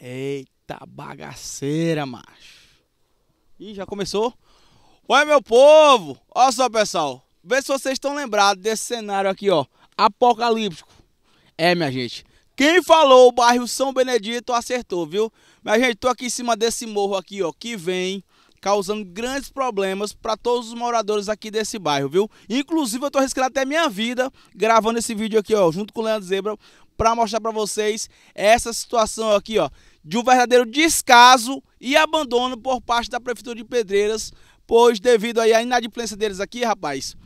Eita bagaceira, macho. Ih, já começou? Oi, meu povo! Olha só, pessoal. Vê se vocês estão lembrados desse cenário aqui, ó. Apocalíptico. É, minha gente. Quem falou o bairro São Benedito acertou, viu? Minha gente, tô aqui em cima desse morro aqui, ó. Que vem causando grandes problemas para todos os moradores aqui desse bairro, viu? Inclusive eu tô arriscando até minha vida gravando esse vídeo aqui, ó, junto com o Leandro Zebra, para mostrar para vocês essa situação aqui, ó, de um verdadeiro descaso e abandono por parte da prefeitura de Pedreiras, pois devido aí à inadimplência deles aqui, rapaz,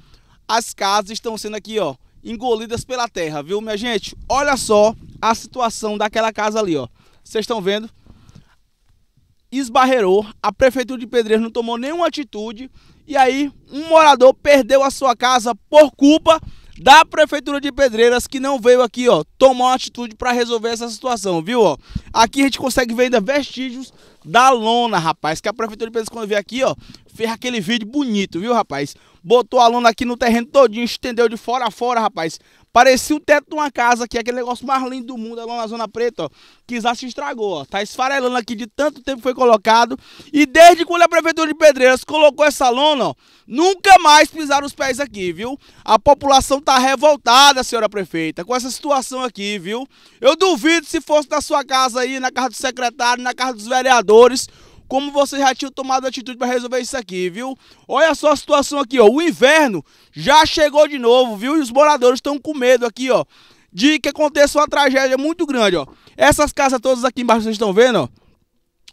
as casas estão sendo aqui, ó, engolidas pela terra, viu, minha gente? Olha só a situação daquela casa ali, ó. Vocês estão vendo? esbarreirou, a prefeitura de Pedreiras não tomou nenhuma atitude e aí um morador perdeu a sua casa por culpa da prefeitura de Pedreiras que não veio aqui, ó, tomar uma atitude para resolver essa situação, viu, ó? Aqui a gente consegue ver ainda vestígios da lona, rapaz, que a prefeitura de Pedreiras quando veio aqui, ó, fez aquele vídeo bonito, viu, rapaz? Botou a lona aqui no terreno todinho, estendeu de fora a fora, rapaz, Parecia o teto de uma casa aqui, aquele negócio mais lindo do mundo, lá na Zona Preta, ó. Que já se estragou, ó. Tá esfarelando aqui de tanto tempo que foi colocado. E desde quando a Prefeitura de Pedreiras colocou essa lona, ó, nunca mais pisaram os pés aqui, viu? A população tá revoltada, senhora prefeita, com essa situação aqui, viu? Eu duvido se fosse na sua casa aí, na casa do secretário, na casa dos vereadores, como vocês já tinham tomado atitude para resolver isso aqui, viu? Olha só a situação aqui, ó. O inverno já chegou de novo, viu? E os moradores estão com medo aqui, ó, de que aconteça uma tragédia muito grande, ó. Essas casas todas aqui embaixo vocês estão vendo, ó.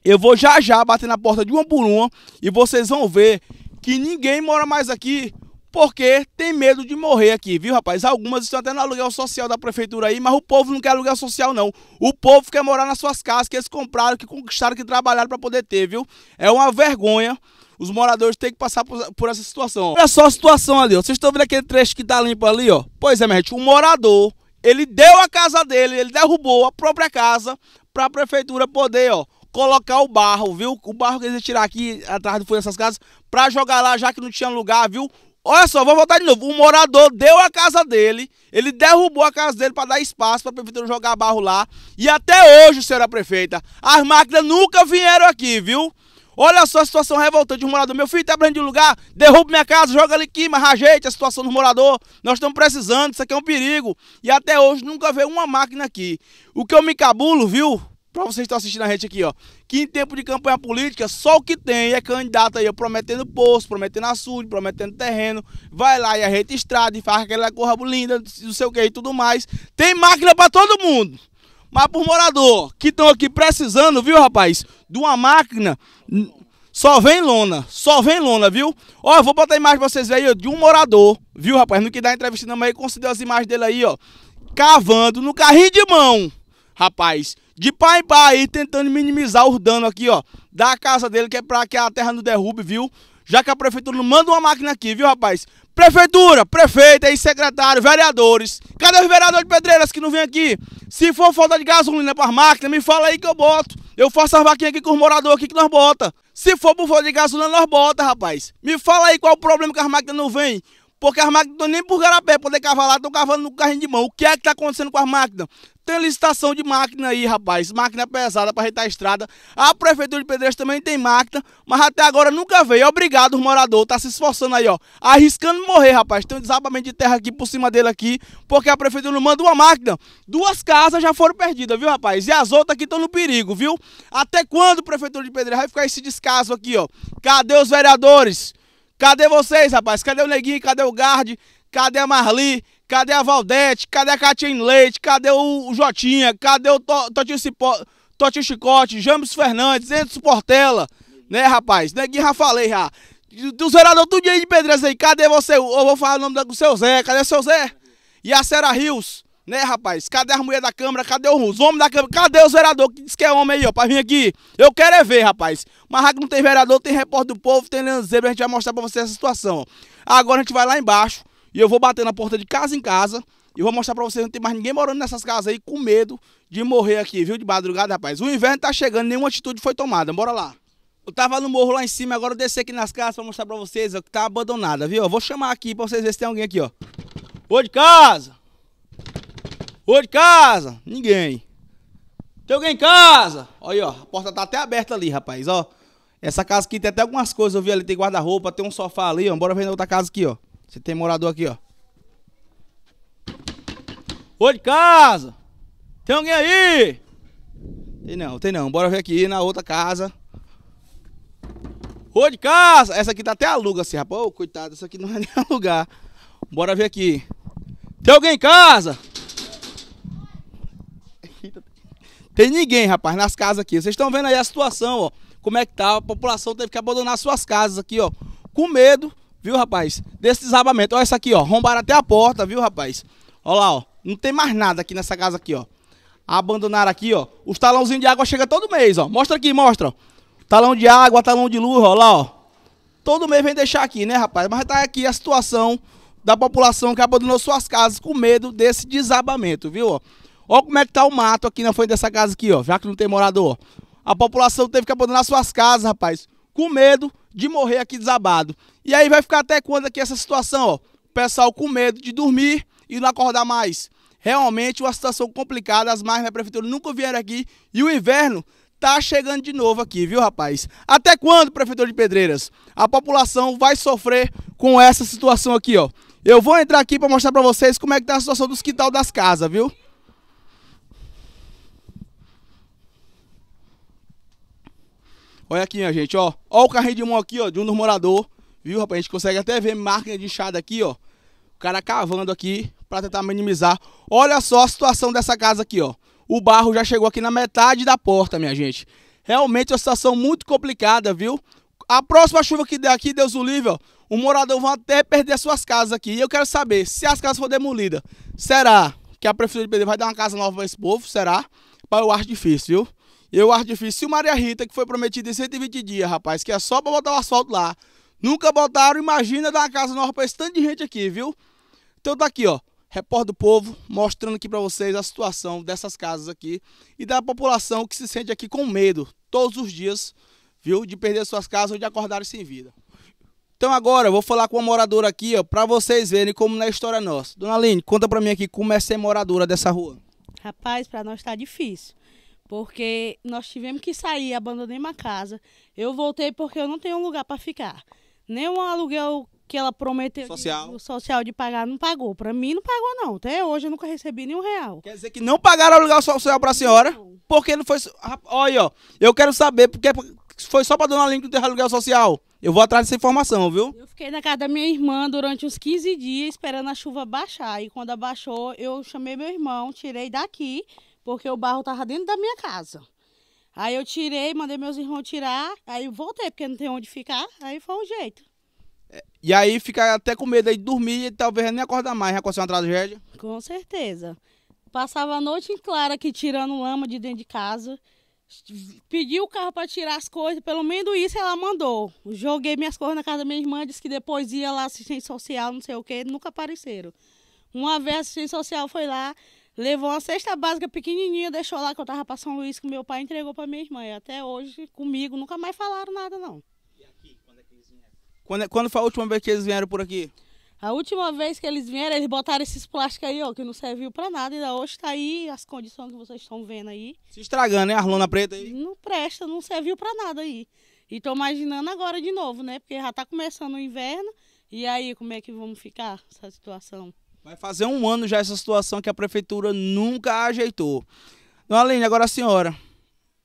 Eu vou já já bater na porta de uma por uma e vocês vão ver que ninguém mora mais aqui porque tem medo de morrer aqui, viu, rapaz? Algumas estão até no aluguel social da prefeitura aí, mas o povo não quer aluguel social, não. O povo quer morar nas suas casas que eles compraram, que conquistaram, que trabalharam para poder ter, viu? É uma vergonha. Os moradores têm que passar por, essa situação. Olha só a situação ali, ó. Vocês estão vendo aquele trecho que tá limpo ali, ó? Pois é, minha gente, o morador, ele deu a casa dele, ele derrubou a própria casa para a prefeitura poder, ó, colocar o barro, viu? O barro que eles tiraram aqui atrás do fundo dessas casas para jogar lá, já que não tinha lugar, viu? Olha só, vou voltar de novo. Um morador deu a casa dele, ele derrubou a casa dele para dar espaço para a prefeitura jogar barro lá. E até hoje, senhora prefeita, as máquinas nunca vieram aqui, viu? Olha só a situação revoltante dos morador. Meu filho tá precisando de um lugar, derruba minha casa, joga ali aqui, mas a situação do morador. Nós estamos precisando, isso aqui é um perigo. E até hoje nunca veio uma máquina aqui. O que eu me cabulo, viu? para vocês que estão assistindo a gente aqui, ó, que em tempo de campanha política, só o que tem é candidato aí, ó, prometendo posto, prometendo açude, prometendo terreno, vai lá e a arreta estrada e faz aquela corra linda, não sei o que e tudo mais. Tem máquina para todo mundo. Mas pro morador, que estão aqui precisando, viu, rapaz, de uma máquina, só vem lona, só vem lona, viu? Ó, eu vou botar a imagem pra vocês aí, ó, de um morador, viu, rapaz, no que dá entrevista não, mas aí considera as imagens dele aí, ó, cavando no carrinho de mão. Rapaz, de pai em pai, tentando minimizar os danos aqui, ó, da casa dele, que é para que a terra não derrube, viu? Já que a prefeitura não manda uma máquina aqui, viu, rapaz? Prefeitura, prefeita e secretário, vereadores. Cadê os vereadores de Pedreiras que não vêm aqui? Se for falta de gasolina para máquinas, me fala aí que eu boto. Eu faço as vaquinhas aqui com os moradores aqui que nós bota. Se for por falta de gasolina, nós bota, rapaz. Me fala aí qual o problema que as máquinas não vêm. Porque as máquinas não estão nem por garapé poder cavar lá, estão cavando no carrinho de mão. O que é que está acontecendo com as máquinas? Tem licitação de máquina aí, rapaz. Máquina pesada para reitar a estrada. A Prefeitura de Pedreiras também tem máquina, mas até agora nunca veio. Obrigado, morador, Tá se esforçando aí, ó. Arriscando morrer, rapaz. Tem um desabamento de terra aqui por cima dele aqui, porque a Prefeitura não manda uma máquina. Duas casas já foram perdidas, viu, rapaz? E as outras aqui estão no perigo, viu? Até quando, Prefeitura de Pedreiras, vai ficar esse descaso aqui, ó? Cadê os vereadores? Cadê vocês, rapaz? Cadê o Neguinho? Cadê o Gard? Cadê a Marli? Cadê a Valdete? Cadê a Catinho Leite? Cadê o Jotinha? Cadê o Totinho, Totinho Chicote? James Fernandes? Enzo Portela? Né, rapaz? Neguinho já falei já. O zerador tudo dia de pedreiros aí. Cadê você? Eu vou falar o nome do seu Zé. Cadê seu Zé? E a Sera Rios? Né, rapaz? Cadê as mulheres da Câmara? Cadê os homens da Câmara? Cadê os vereadores que diz que é homem aí, ó, pra vir aqui? Eu quero é ver, rapaz. Mas aqui não tem vereador, tem repórter do povo, tem Leandro Zebra, a gente vai mostrar pra você essa situação. Agora a gente vai lá embaixo e eu vou bater na porta de casa em casa e vou mostrar pra vocês, não tem mais ninguém morando nessas casas aí com medo de morrer aqui, viu? De madrugada, rapaz. O inverno tá chegando, nenhuma atitude foi tomada. Bora lá. Eu tava no morro lá em cima, agora eu desci aqui nas casas pra mostrar pra vocês, ó, que tá abandonada, viu? Eu vou chamar aqui pra vocês verem se tem alguém aqui, ó. Ô de casa! Ô de casa, ninguém. Tem alguém em casa? Olha, ó, a porta tá até aberta ali, rapaz, ó. Essa casa aqui tem até algumas coisas, eu vi ali, tem guarda-roupa, tem um sofá ali, ó. Bora ver na outra casa aqui, ó. Você tem morador aqui, ó. Ô de casa! Tem alguém aí? Tem não, tem não. Bora ver aqui na outra casa. Ô de casa! Essa aqui tá até aluga, assim, rapaz. Ô, coitado, essa aqui não é nem alugar. Bora ver aqui. Tem alguém em casa? Tem ninguém, rapaz, nas casas aqui. Vocês estão vendo aí a situação, ó. Como é que tá? A população teve que abandonar suas casas aqui, ó. Com medo, viu, rapaz? Desse desabamento. Olha essa aqui, ó. Rombaram até a porta, viu, rapaz? Olha lá, ó. Não tem mais nada aqui nessa casa aqui, ó. Abandonaram aqui, ó. Os talãozinhos de água chega todo mês, ó. Mostra aqui, mostra. Talão de água, talão de luz, ó lá, ó. Todo mês vem deixar aqui, né, rapaz? Mas tá aqui a situação da população que abandonou suas casas com medo desse desabamento, viu, ó. Olha como é que tá o mato aqui na frente dessa casa aqui, ó. Já que não tem morador. A população teve que abandonar suas casas, rapaz. Com medo de morrer aqui desabado. E aí vai ficar até quando aqui essa situação, ó? O pessoal com medo de dormir e não acordar mais. Realmente uma situação complicada, as margens da né, prefeitura nunca vieram aqui e o inverno tá chegando de novo aqui, viu, rapaz? Até quando, prefeitura de Pedreiras? A população vai sofrer com essa situação aqui, ó. Eu vou entrar aqui para mostrar para vocês como é que tá a situação dos quintal das casas, viu? Olha aqui, minha gente, ó. Ó o carrinho de mão aqui, ó, de um dos moradores. Viu, rapaz? A gente consegue até ver marca de inchada aqui, ó. O cara cavando aqui para tentar minimizar. Olha só a situação dessa casa aqui, ó. O barro já chegou aqui na metade da porta, minha gente. Realmente é uma situação muito complicada, viu? A próxima chuva que der aqui, Deus o livre, ó, o morador vai até perder suas casas aqui. E eu quero saber, se as casas forem demolidas, será que a Prefeitura de Belém vai dar uma casa nova para esse povo? Será? Pai, eu acho difícil, viu? eu Se o Maria Rita, que foi prometido em 120 dias, rapaz, que é só pra botar o asfalto lá. Nunca botaram, imagina dar uma casa nova pra esse tanto de gente aqui, viu? Então tá aqui, ó, Repórter do Povo, mostrando aqui pra vocês a situação dessas casas aqui e da população que se sente aqui com medo todos os dias, viu, de perder suas casas ou de acordarem sem vida. Então agora eu vou falar com uma moradora aqui, ó, pra vocês verem como na é história nossa. Dona Aline, conta pra mim aqui como é ser moradora dessa rua. Rapaz, pra nós tá difícil porque nós tivemos que sair, abandonei uma casa. Eu voltei porque eu não tenho um lugar para ficar. Nem um aluguel que ela prometeu social. De, o social de pagar não pagou. Para mim não pagou não. Até hoje eu nunca recebi nenhum real. Quer dizer que não pagaram o aluguel social para a senhora? Não. Porque não foi, olha, ó, eu quero saber porque foi só para dona Aline que não teve aluguel social. Eu vou atrás dessa informação, viu? Eu fiquei na casa da minha irmã durante uns 15 dias esperando a chuva baixar. E quando abaixou, eu chamei meu irmão, tirei daqui porque o barro tava dentro da minha casa. Aí eu tirei, mandei meus irmãos tirar, aí voltei, porque não tem onde ficar, aí foi o um jeito. É, e aí fica até com medo de dormir e talvez nem acordar mais, já aconteceu uma tragédia? Com certeza. Passava a noite em clara aqui tirando lama de dentro de casa. Pedi o carro para tirar as coisas, pelo menos isso ela mandou. Joguei minhas coisas na casa da minha irmã, disse que depois ia lá assistente social, não sei o que, nunca apareceram. Uma vez a assistente social foi lá, levou uma cesta básica pequenininha, deixou lá que eu tava pra São Luís, que meu pai entregou para minha irmã. E até hoje, comigo, nunca mais falaram nada, não. E aqui, quando é que eles vieram? Quando, é, quando foi a última vez que eles vieram por aqui? A última vez que eles vieram, eles botaram esses plásticos aí, ó, que não serviu para nada. da hoje tá aí as condições que vocês estão vendo aí. Se estragando, né? Arlona lona preta aí. Não presta, não serviu para nada aí. E tô imaginando agora de novo, né? Porque já tá começando o inverno. E aí, como é que vamos ficar essa situação? Vai fazer um ano já essa situação que a prefeitura nunca ajeitou. Dona Aline, agora a senhora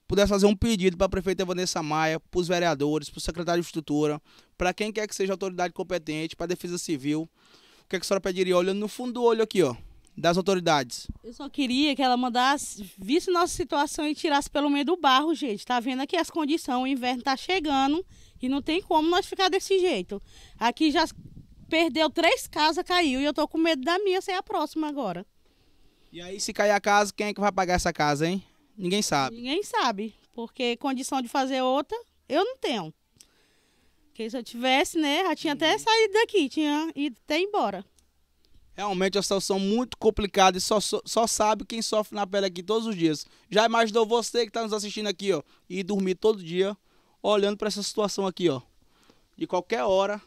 pudesse fazer um pedido para a prefeita Vanessa Maia, para os vereadores, para o secretário de estrutura, para quem quer que seja autoridade competente, para a defesa civil, o que, é que a senhora pediria? Olhando no fundo do olho aqui, ó, das autoridades. Eu só queria que ela mandasse, visse nossa situação e tirasse pelo meio do barro, gente. Tá vendo aqui as condições, o inverno tá chegando e não tem como nós ficar desse jeito. Aqui já perdeu três casas, caiu. E eu tô com medo da minha ser a próxima agora. E aí, se cair a casa, quem é que vai pagar essa casa, hein? Ninguém sabe. Ninguém sabe. Porque condição de fazer outra, eu não tenho. Porque se eu tivesse, né, já tinha até uhum. saído daqui, tinha ido até embora. Realmente é uma situação muito complicada e só, só, só sabe quem sofre na pele aqui todos os dias. Já imaginou você que está nos assistindo aqui, ó, e dormir todo dia olhando para essa situação aqui, ó. De qualquer hora,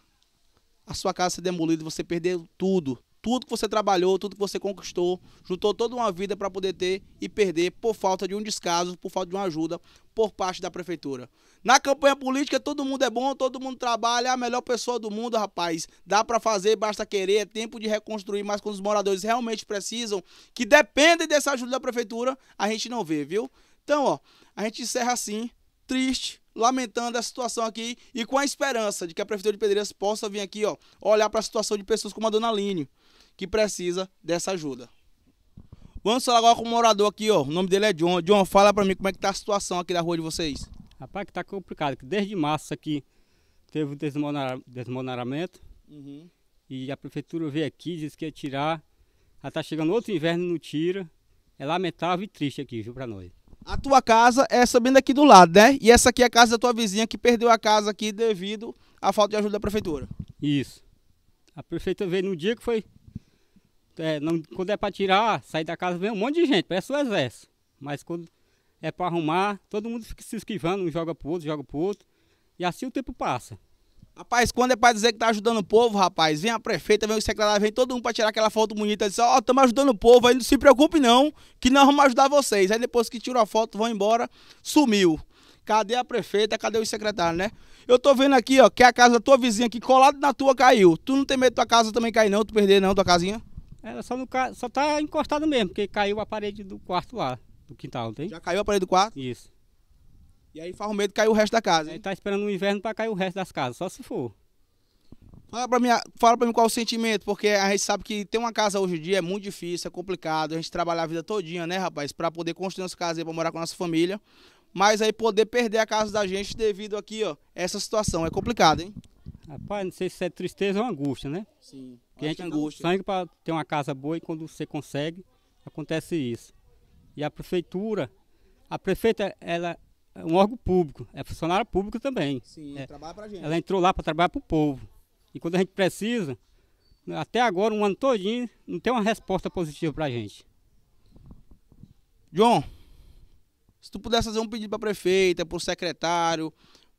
a sua casa ser demolida, você perdeu tudo. Tudo que você trabalhou, tudo que você conquistou, juntou toda uma vida para poder ter e perder por falta de um descaso, por falta de uma ajuda por parte da prefeitura. Na campanha política todo mundo é bom, todo mundo trabalha, é a melhor pessoa do mundo, rapaz. Dá para fazer, basta querer, é tempo de reconstruir, mas quando os moradores realmente precisam, que dependem dessa ajuda da prefeitura, a gente não vê, viu? Então, ó, a gente encerra assim, triste, lamentando a situação aqui e com a esperança de que a Prefeitura de Pedreiras possa vir aqui ó, olhar para a situação de pessoas como a dona Aline, que precisa dessa ajuda. Vamos falar agora com o morador aqui, ó. O nome dele é John. John, fala para mim como é que tá a situação aqui da rua de vocês. Rapaz, que tá complicado, que desde março aqui teve um desmonaramento. Uhum. E a prefeitura veio aqui, disse que ia tirar. Já tá chegando outro inverno e não tira. É lamentável e triste aqui, viu, para nós. A tua casa é essa bem daqui do lado, né? E essa aqui é a casa da tua vizinha que perdeu a casa aqui devido à falta de ajuda da prefeitura. Isso. A prefeita veio no dia que foi. É, não, quando é para tirar, sair da casa, vem um monte de gente, parece o exército. Mas quando é para arrumar, todo mundo fica se esquivando, um joga pro outro, joga pro outro. E assim o tempo passa. Rapaz, quando é pra dizer que tá ajudando o povo, rapaz, vem a prefeita, vem o secretário, vem todo mundo pra tirar aquela foto bonita e diz, ó, oh, estamos ajudando o povo, aí não se preocupe não, que nós vamos ajudar vocês. Aí depois que tirou a foto, vão embora, sumiu. Cadê a prefeita? Cadê o secretário, né? Eu tô vendo aqui, ó, que a casa da tua vizinha aqui colado na tua caiu. Tu não tem medo da tua casa também cair não, tu perder não, tua casinha? Ela só, no ca... só tá encostado mesmo, porque caiu a parede do quarto lá, do quintal, não tem? Já caiu a parede do quarto? Isso. E aí faz o medo de cair o resto da casa. Hein? Ele tá esperando o inverno para cair o resto das casas, só se for. Fala pra, mim, fala pra mim qual é o sentimento, porque a gente sabe que ter uma casa hoje em dia é muito difícil, é complicado, a gente trabalha a vida todinha, né, rapaz, para poder construir nossa casa aí pra morar com a nossa família. Mas aí poder perder a casa da gente devido aqui, ó, essa situação é complicado hein? Rapaz, não sei se é tristeza ou angústia, né? Sim. Porque a gente é angústia. sangue para ter uma casa boa e quando você consegue, acontece isso. E a prefeitura, a prefeita, ela é um órgão público, é funcionária pública também. Sim, é, trabalha pra gente. Ela entrou lá para trabalhar para o povo. E quando a gente precisa, até agora, um ano todinho, não tem uma resposta positiva para a gente. John, se tu pudesse fazer um pedido para a prefeita, para o secretário,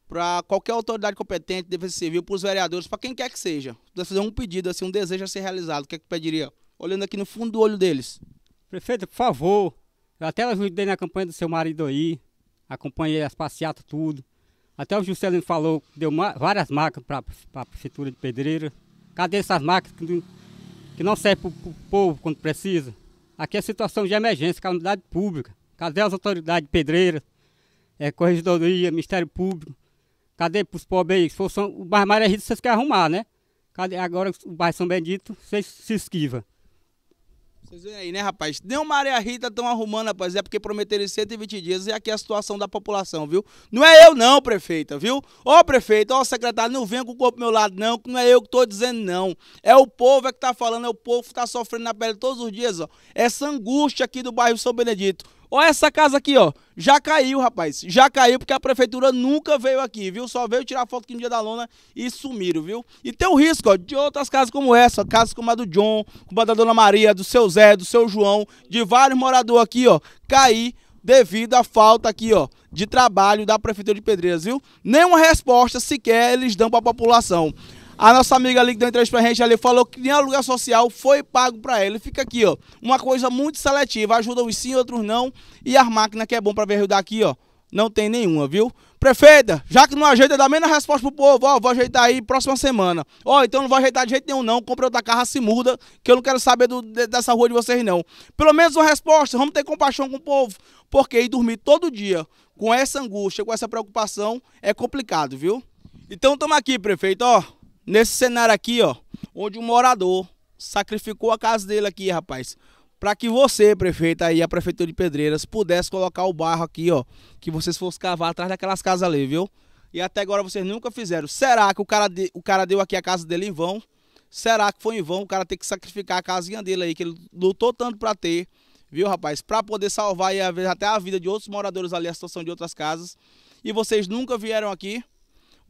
para qualquer autoridade competente, defesa civil, para os vereadores, para quem quer que seja, se pudesse fazer um pedido, assim, um desejo a ser realizado, o que é que tu pediria? Olhando aqui no fundo do olho deles. Prefeita, por favor, eu até ajudei na campanha do seu marido aí, acompanhei as passeatas, tudo. Até o Juscelino falou, deu várias marcas para a Prefeitura de Pedreira. Cadê essas marcas que, que não servem para o povo quando precisa? Aqui é situação de emergência, calamidade pública. Cadê as autoridades Pedreira é, corregedoria, Ministério Público? Cadê para os pobres aí? Se fosse São, o bairro Maria Rita, vocês querem arrumar, né? Cadê agora o bairro São Bendito, vocês se esquiva. Vocês veem aí, né, rapaz? Nem o Maria Rita estão arrumando, rapaz. É porque prometeram 120 dias e aqui é a situação da população, viu? Não é eu não, prefeita, viu? Ô, prefeita, ô, secretário, não venha com o corpo do meu lado, não, que não é eu que tô dizendo, não. É o povo é que tá falando, é o povo que tá sofrendo na pele todos os dias, ó. Essa angústia aqui do bairro São Benedito. Ó, essa casa aqui, ó. Já caiu, rapaz. Já caiu porque a prefeitura nunca veio aqui, viu? Só veio tirar foto aqui no dia da lona e sumiram, viu? E tem o risco, ó, de outras casas como essa, casas como a do John, como a da Dona Maria, do seu Zé, do seu João, de vários moradores aqui, ó, cair devido à falta aqui, ó, de trabalho da prefeitura de Pedreiras, viu? Nenhuma resposta sequer eles dão para a população. A nossa amiga ali que deu entrevista pra gente ali falou que nem aluguel social foi pago para ele. Fica aqui, ó. Uma coisa muito seletiva. Ajuda uns sim, outros não. E as máquinas que é bom para ver ajudar aqui, ó. Não tem nenhuma, viu? Prefeita, já que não ajeita, dá menos resposta pro povo. Ó, vou ajeitar aí próxima semana. Ó, então não vou ajeitar de jeito nenhum, não. Compre outra carro, se muda, que eu não quero saber do, de, dessa rua de vocês, não. Pelo menos uma resposta, vamos ter compaixão com o povo. Porque ir dormir todo dia com essa angústia, com essa preocupação, é complicado, viu? Então tamo aqui, prefeito, ó. Nesse cenário aqui, ó, onde um morador sacrificou a casa dele aqui, rapaz, para que você, prefeito aí, a prefeitura de Pedreiras, pudesse colocar o barro aqui, ó, que vocês fossem cavar atrás daquelas casas ali, viu? E até agora vocês nunca fizeram. Será que o cara, de, o cara deu aqui a casa dele em vão? Será que foi em vão o cara ter que sacrificar a casinha dele aí, que ele lutou tanto para ter, viu, rapaz? Para poder salvar aí, até a vida de outros moradores ali, a situação de outras casas. E vocês nunca vieram aqui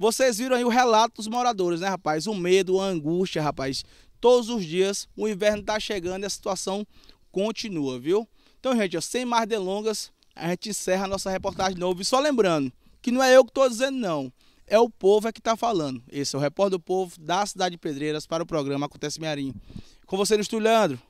vocês viram aí o relato dos moradores, né, rapaz? O medo, a angústia, rapaz. Todos os dias o inverno está chegando e a situação continua, viu? Então, gente, ó, sem mais delongas, a gente encerra a nossa reportagem de novo. E só lembrando que não é eu que estou dizendo, não. É o povo é que está falando. Esse é o repórter do povo da cidade de Pedreiras para o programa Acontece Mearim. Com você no estúdio, Leandro.